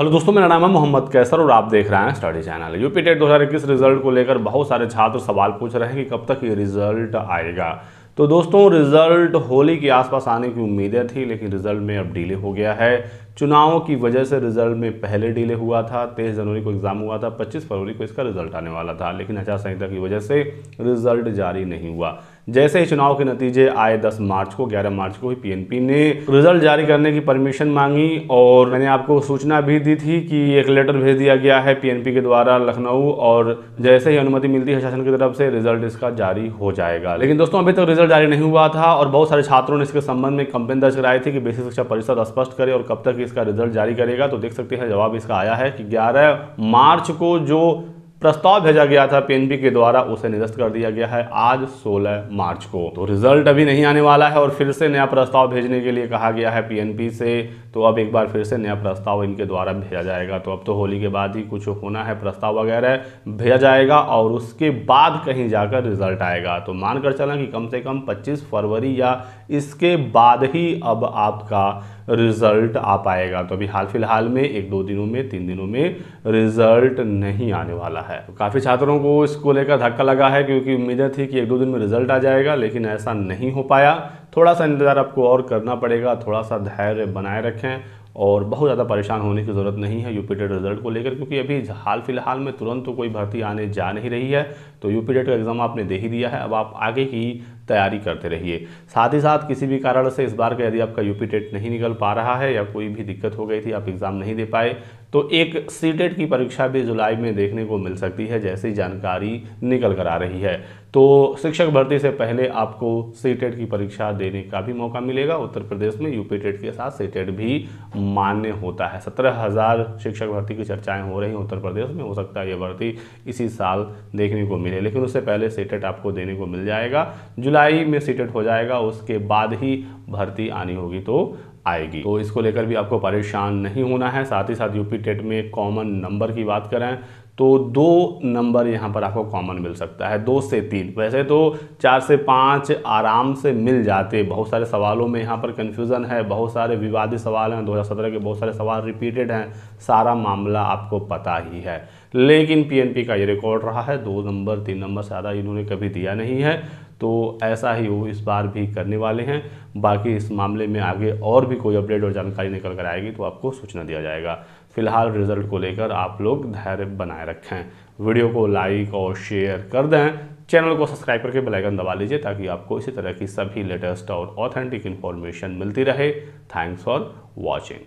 hello दोस्तों मेरा नाम है मोहम्मद कैसर और आप देख रहे हैं study channel UP TET 2021 result को लेकर बहुत सारे छात्र सवाल पूछ रहे हैं कि कब तक ये रिजल्ट आएगा तो दोस्तों रिजल्ट होली के आसपास आने की उम्मीदें थी लेकिन रिजल्ट में अब डिले हो गया है चुनावों की वजह से रिजल्ट में पहले डिले हुआ था तेईस जनवरी को एग्ज़ाम हुआ था पच्चीस फरवरी को इसका रिजल्ट आने वाला था लेकिन आचार संहिता की वजह से रिजल्ट जारी नहीं हुआ जैसे ही चुनाव के नतीजे आए 10 मार्च को 11 मार्च को ही पीएनपी ने रिजल्ट जारी करने की परमिशन मांगी और मैंने आपको सूचना भी दी थी कि एक लेटर भेज दिया गया है पीएनपी के द्वारा लखनऊ और जैसे ही अनुमति मिलती है शासन की तरफ से रिजल्ट इसका जारी हो जाएगा लेकिन दोस्तों अभी तक तो रिजल्ट जारी नहीं हुआ था और बहुत सारे छात्रों ने इसके संबंध में कंप्लेन दर्ज कराई थी कि बेसिक शिक्षा परिषद स्पष्ट करे और कब तक तक इसका रिजल्ट जारी करेगा तो देख सकते हैं जवाब इसका आया है कि 11 मार्च को जो प्रस्ताव भेजा गया था पीएनबी के द्वारा उसे निरस्त कर दिया गया है आज 16 मार्च को तो रिजल्ट अभी नहीं आने वाला है और फिर से नया प्रस्ताव भेजने के लिए कहा गया है पीएनबी से तो अब एक बार फिर से नया प्रस्ताव इनके द्वारा भेजा जाएगा तो अब तो होली के बाद ही कुछ होना है प्रस्ताव वगैरह भेजा जाएगा और उसके बाद कहीं जाकर रिजल्ट आएगा तो मानकर चला कि कम से कम पच्चीस फरवरी या इसके बाद ही अब आपका रिज़ल्ट आ पाएगा तो अभी हाल फिलहाल में एक दो दिनों में तीन दिनों में रिज़ल्ट नहीं आने वाला है काफ़ी छात्रों को इसको लेकर धक्का लगा है क्योंकि उम्मीदें थी कि एक दो दिन में रिज़ल्ट आ जाएगा लेकिन ऐसा नहीं हो पाया थोड़ा सा इंतज़ार आपको और करना पड़ेगा थोड़ा सा धैर्य बनाए रखें और बहुत ज़्यादा परेशान होने की ज़रूरत नहीं है यूपी टेट रिजल्ट को लेकर क्योंकि अभी हाल फिलहाल में तुरंत तो कोई भर्ती आने जा नहीं रही है तो यूपी टेट का एग्ज़ाम आपने दे ही दिया है अब आप आगे की तैयारी करते रहिए साथ ही साथ किसी भी कारण से इस बार का यदि आपका यूपी टेट नहीं निकल पा रहा है या कोई भी दिक्कत हो गई थी आप एग्ज़ाम नहीं दे पाए तो एक सीटेट की परीक्षा भी जुलाई में देखने को मिल सकती है जैसी जानकारी निकल कर आ रही है तो शिक्षक भर्ती से पहले आपको सीटेट की परीक्षा देने का भी मौका मिलेगा उत्तर प्रदेश में यूपी टेट के साथ सीटेट भी मान्य होता है सत्रह हज़ार शिक्षक भर्ती की चर्चाएं हो रही हैं उत्तर प्रदेश में हो सकता है ये भर्ती इसी साल देखने को मिले लेकिन उससे पहले सीटेट आपको देने को मिल जाएगा जुलाई में सीटेट हो जाएगा उसके बाद ही भर्ती आनी होगी तो आएगी तो इसको लेकर भी आपको परेशान नहीं होना है साथ ही साथ यूपी टेट में कॉमन नंबर की बात करें तो दो नंबर यहाँ पर आपको कॉमन मिल सकता है दो से तीन वैसे तो चार से पाँच आराम से मिल जाते बहुत सारे सवालों में यहाँ पर कन्फ्यूज़न है बहुत सारे विवादित सवाल हैं 2017 के बहुत सारे सवाल रिपीटेड हैं सारा मामला आपको पता ही है लेकिन पीएनपी का ये रिकॉर्ड रहा है दो नंबर तीन नंबर ज़्यादा इन्होंने कभी दिया नहीं है तो ऐसा ही वो इस बार भी करने वाले हैं बाकी इस मामले में आगे और भी कोई अपडेट और जानकारी निकल कर आएगी तो आपको सूचना दिया जाएगा फिलहाल रिजल्ट को लेकर आप लोग धैर्य बनाए रखें वीडियो को लाइक और शेयर कर दें चैनल को सब्सक्राइब करके बेल आइकन दबा लीजिए ताकि आपको इसी तरह की सभी लेटेस्ट और ऑथेंटिक इन्फॉर्मेशन मिलती रहे थैंक्स फॉर वॉचिंग